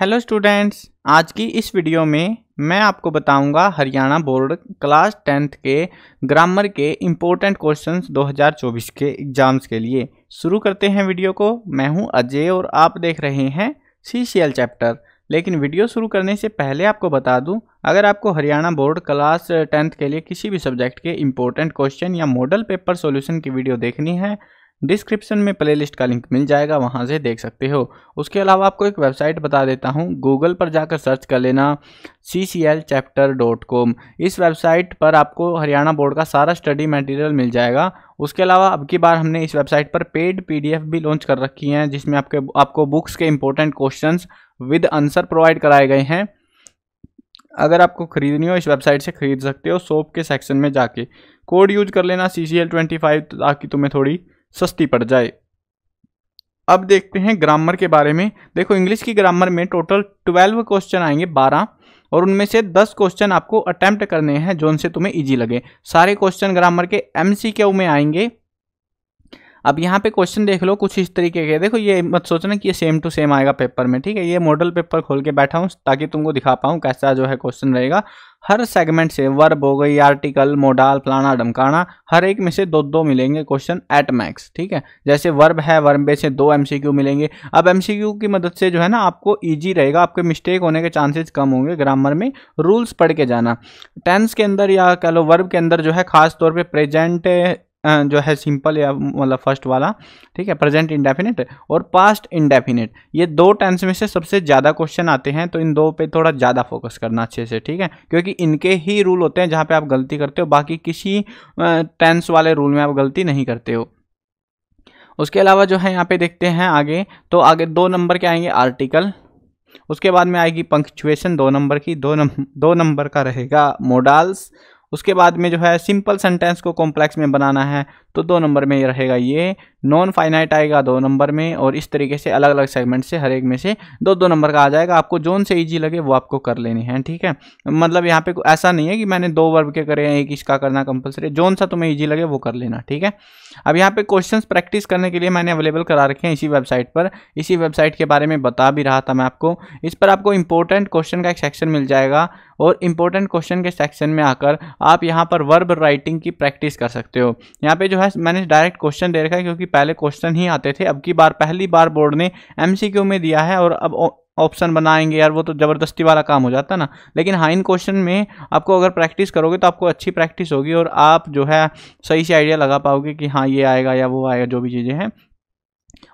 hello students आज की इस वीडियो में मैं आपको बताऊंगा हरियाणा बोर्ड क्लास टेंथ के ग्रामर के इम्पोर्टेंट क्वेश्चंस 2024 के एग्ज़ाम्स के लिए शुरू करते हैं वीडियो को मैं हूं अजय और आप देख रहे हैं सी चैप्टर लेकिन वीडियो शुरू करने से पहले आपको बता दूं अगर आपको हरियाणा बोर्ड क्लास टेंथ के लिए किसी भी सब्जेक्ट के इम्पोर्टेंट क्वेश्चन या मॉडल पेपर सोल्यूशन की वीडियो देखनी है डिस्क्रिप्शन में प्लेलिस्ट का लिंक मिल जाएगा वहाँ से देख सकते हो उसके अलावा आपको एक वेबसाइट बता देता हूँ गूगल पर जाकर सर्च कर लेना C C L chapter dot com इस वेबसाइट पर आपको हरियाणा बोर्ड का सारा स्टडी मटेरियल मिल जाएगा उसके अलावा अब की बार हमने इस वेबसाइट पर पेड पीडीएफ भी लॉन्च कर रखी हैं जिसमें आपके आपको बुक्स के important questions with answer provide कराए गए हैं अगर आपको खरीदनी हो इस वेबसाइट से खरीद सकते हो सोप के सेक्शन में जाके कोड यूज कर लेना C C L twenty five ताकि तुम्हें थोड़ी सस्ती पड़ जाए अब देखते हैं ग्रामर के बारे में देखो इंग्लिश की ग्रामर में टोटल ट्वेल्व क्वेश्चन आएंगे बारह और उनमें से दस क्वेश्चन आपको अटैम्प्ट करने हैं जोन से तुम्हें इजी लगे सारे क्वेश्चन ग्रामर के एम में आएंगे अब यहाँ पे क्वेश्चन देख लो कुछ इस तरीके के देखो ये मत सोचना कि ये सेम टू सेम आएगा पेपर में ठीक है ये मॉडल पेपर खोल के बैठा हूँ ताकि तुमको दिखा पाऊँ कैसा जो है क्वेश्चन रहेगा हर सेगमेंट से वर्ब हो गई आर्टिकल मोडाल फलाना डमकाना हर एक में से दो दो मिलेंगे क्वेश्चन एट मैक्स ठीक है जैसे वर्ब है वर्ब में से दो एम मिलेंगे अब एम की मदद से जो है ना आपको ईजी रहेगा आपके मिस्टेक होने के चांसेस कम होंगे ग्रामर में रूल्स पढ़ के जाना टेंस के अंदर या कह लो वर्ब के अंदर जो है खास तौर पे प्रेजेंट जो है सिंपल या मतलब फर्स्ट वाला ठीक है प्रेजेंट इंडेफिनेट और पास्ट इंडेफिनेट ये दो टेंस में से सबसे ज़्यादा क्वेश्चन आते हैं तो इन दो पे थोड़ा ज़्यादा फोकस करना अच्छे से ठीक है क्योंकि इनके ही रूल होते हैं जहाँ पे आप गलती करते हो बाकी किसी टेंस वाले रूल में आप गलती नहीं करते हो उसके अलावा जो है यहाँ पे देखते हैं आगे तो आगे दो नंबर के आएंगे आर्टिकल उसके बाद में आएगी पंक्चुएशन दो नंबर की दो नंबर दो नंबर का रहेगा मोडाल्स उसके बाद में जो है सिंपल सेंटेंस को कॉम्प्लेक्स में बनाना है तो दो नंबर में रहेगा ये नॉन फाइनाइट आएगा दो नंबर में और इस तरीके से अलग अलग सेगमेंट से हर एक में से दो दो नंबर का आ जाएगा आपको जोन से ईजी लगे वो आपको कर लेने हैं ठीक है मतलब यहाँ पे ऐसा नहीं है कि मैंने दो वर्ब के करे हैं एक इसका करना कंपलसरी जोन सा तुम्हें ईजी लगे वो कर लेना ठीक है अब यहाँ पे क्वेश्चन प्रैक्टिस करने के लिए मैंने अवेलेबल करा रखे हैं इसी वेबसाइट पर इसी वेबसाइट के बारे में बता भी रहा था मैं आपको इस पर आपको इंपॉर्टेंट क्वेश्चन का एक सेक्शन मिल जाएगा और इंपॉर्टेंट क्वेश्चन के सेक्शन में आकर आप यहाँ पर वर्ब राइटिंग की प्रैक्टिस कर सकते हो यहाँ पे जो है मैंने डायरेक्ट क्वेश्चन दे रखा है क्योंकि पहले क्वेश्चन ही आते थे अब की बार पहली बार बोर्ड ने एमसीक्यू में दिया है और अब ऑप्शन बनाएंगे यार वो तो ज़बरदस्ती वाला काम हो जाता ना लेकिन हाँ इन क्वेश्चन में आपको अगर प्रैक्टिस करोगे तो आपको अच्छी प्रैक्टिस होगी और आप जो है सही से आइडिया लगा पाओगे कि हाँ ये आएगा या वो आएगा जो भी चीज़ें हैं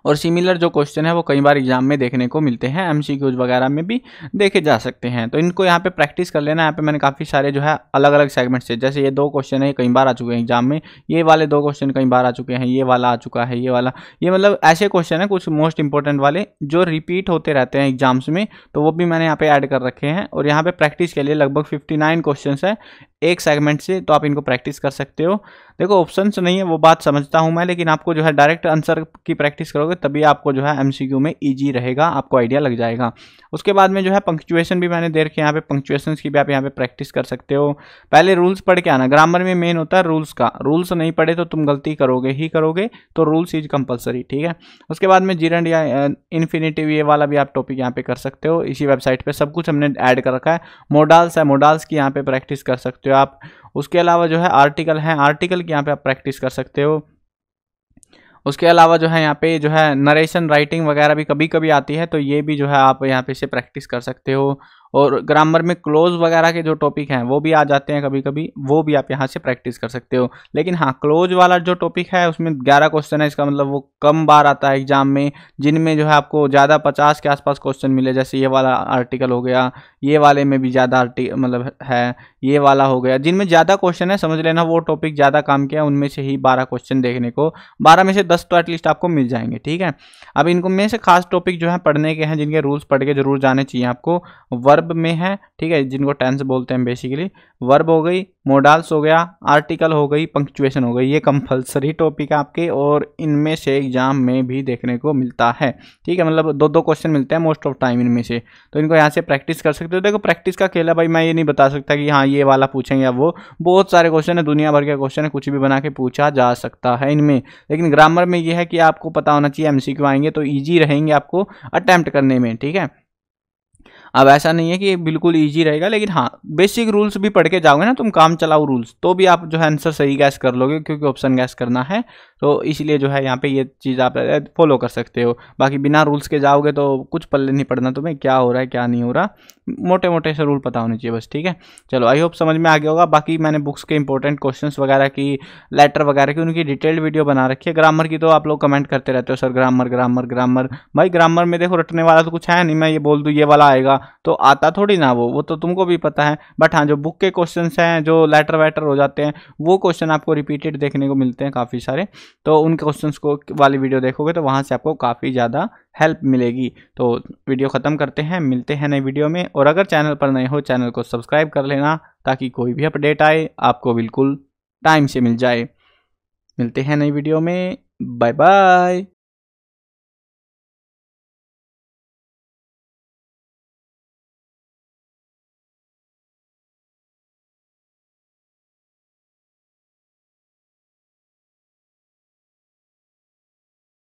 और सिमिलर जो क्वेश्चन है वो कई बार एग्जाम में देखने को मिलते हैं एम वगैरह में भी देखे जा सकते हैं तो इनको यहाँ पे प्रैक्टिस कर लेना यहाँ पे मैंने काफ़ी सारे जो है अलग अलग सेगमेंट से जैसे ये दो क्वेश्चन है कई बार आ चुके हैं एग्जाम में ये वाले दो क्वेश्चन कई बार आ चुके हैं ये वाला आ चुका है ये वाला ये मतलब ऐसे क्वेश्चन है कुछ मोस्ट इंपॉर्टेंट वाले जो रिपीट होते रहते हैं एग्जाम्स में तो वो भी मैंने यहाँ पे ऐड कर रखे हैं और यहाँ पे प्रैक्टिस के लिए लगभग फिफ्टी नाइन है एक सेगमेंट से तो आप इनको प्रैक्टिस कर सकते हो देखो ऑप्शंस नहीं है वो बात समझता हूँ मैं लेकिन आपको जो है डायरेक्ट आंसर की प्रैक्टिस करोगे तभी आपको जो है एमसीक्यू में ईजी रहेगा आपको आइडिया लग जाएगा उसके बाद में जो है पंक्चुएशन भी मैंने देख के यहाँ पे पंक्चुएशन की भी आप यहाँ पे प्रैक्टिस कर सकते हो पहले रूल्स पढ़ के आना ग्रामर में मेन होता है रूल्स का रूल्स नहीं पढ़े तो तुम गलती करोगे ही करोगे तो रूल्स इज कंपलसरी ठीक है उसके बाद में जीरण या इन्फिनेटिव ये वाला भी आप टॉपिक यहाँ पे कर सकते हो इसी वेबसाइट पर सब कुछ हमने ऐड कर रखा है मोडाल्स है मोडाल्स की यहाँ पे प्रैक्टिस कर सकते हो हो आप उसके अलावा जो है आर्टिकल है आर्टिकल की यहाँ पे आप प्रैक्टिस कर सकते हो उसके अलावा जो है यहाँ पे जो है नरेशन राइटिंग वगैरह भी कभी कभी आती है तो ये भी जो है आप यहाँ पे इसे प्रैक्टिस कर सकते हो और ग्रामर में क्लोज वगैरह के जो टॉपिक हैं वो भी आ जाते हैं कभी कभी वो भी आप यहाँ से प्रैक्टिस कर सकते हो लेकिन हाँ क्लोज वाला जो टॉपिक है उसमें ग्यारह क्वेश्चन है इसका मतलब वो कम बार आता है एग्जाम में जिनमें जो है आपको ज़्यादा पचास के आसपास क्वेश्चन मिले जैसे ये वाला आर्टिकल हो गया ये वाले में भी ज़्यादा आर्टिक मतलब है ये वाला हो गया जिनमें ज़्यादा क्वेश्चन है समझ लेना वो टॉपिक ज़्यादा काम किया उनमें से ही बारह क्वेश्चन देखने को बारह में से दस तो एटलीस्ट आपको मिल जाएंगे ठीक है अब इनको में से खास टॉपिक जो है पढ़ने के हैं जिनके रूल्स पढ़ के जरूर जाने चाहिए आपको वर्क वर्ब में है ठीक है जिनको टेंस बोलते हैं बेसिकली वर्ब हो गई मोडाल्स हो गया आर्टिकल हो गई पंक्चुएशन हो गई ये कंपलसरी टॉपिक है आपके और इनमें से एग्जाम में भी देखने को मिलता है ठीक है मतलब दो दो क्वेश्चन मिलते हैं मोस्ट ऑफ टाइम इनमें से तो इनको यहाँ से प्रैक्टिस कर सकते हो देखो प्रैक्टिस का खेला भाई मैं ये नहीं बता सकता कि हाँ ये वाला पूछेंगे या वो बहुत सारे क्वेश्चन है दुनिया भर के क्वेश्चन है कुछ भी बना के पूछा जा सकता है इनमें लेकिन ग्रामर में ये है कि आपको पता होना चाहिए एम आएंगे तो ईजी रहेंगे आपको अटैम्प्ट करने में ठीक है अब ऐसा नहीं है कि बिल्कुल ईजी रहेगा लेकिन हाँ बेसिक रूल्स भी पढ़ के जाओगे ना तुम काम चलाओ रूल्स तो भी आप जो है आंसर सही गैस कर लोगे क्योंकि ऑप्शन गैस करना है तो इसलिए जो है यहाँ पे ये चीज़ आप फॉलो कर सकते हो बाकी बिना रूल्स के जाओगे तो कुछ पल्ले नहीं पड़ना तुम्हें क्या हो रहा है क्या नहीं हो रहा मोटे मोटे से रूल पता होने चाहिए बस ठीक है चलो आई होप समझ में आ गया होगा बाकी मैंने बुक्स के इंपॉर्टेंट क्वेश्चन वगैरह की लेटर वगैरह की उनकी डिटेल्ड वीडियो बना रखी है ग्रामर की तो आप लोग कमेंट करते रहते हो सर ग्रामर ग्रामर ग्रामर भाई ग्रामर में देखो रटने वाला तो कुछ है नहीं मैं ये बोल दूँ ये वाला आएगा तो आता थोड़ी ना वो वो तो तुमको भी पता है बट हाँ जो बुक के क्वेश्चन हैं जो लेटर वेटर हो जाते हैं वो क्वेश्चन आपको रिपीटेड देखने को मिलते हैं काफ़ी सारे तो उन क्वेश्चन को वाली वीडियो देखोगे तो वहाँ से आपको काफ़ी ज़्यादा हेल्प मिलेगी तो वीडियो ख़त्म करते हैं मिलते हैं नए वीडियो में और अगर चैनल पर नए हो चैनल को सब्सक्राइब कर लेना ताकि कोई भी अपडेट आए आपको बिल्कुल टाइम से मिल जाए मिलते हैं नई वीडियो में बाय बाय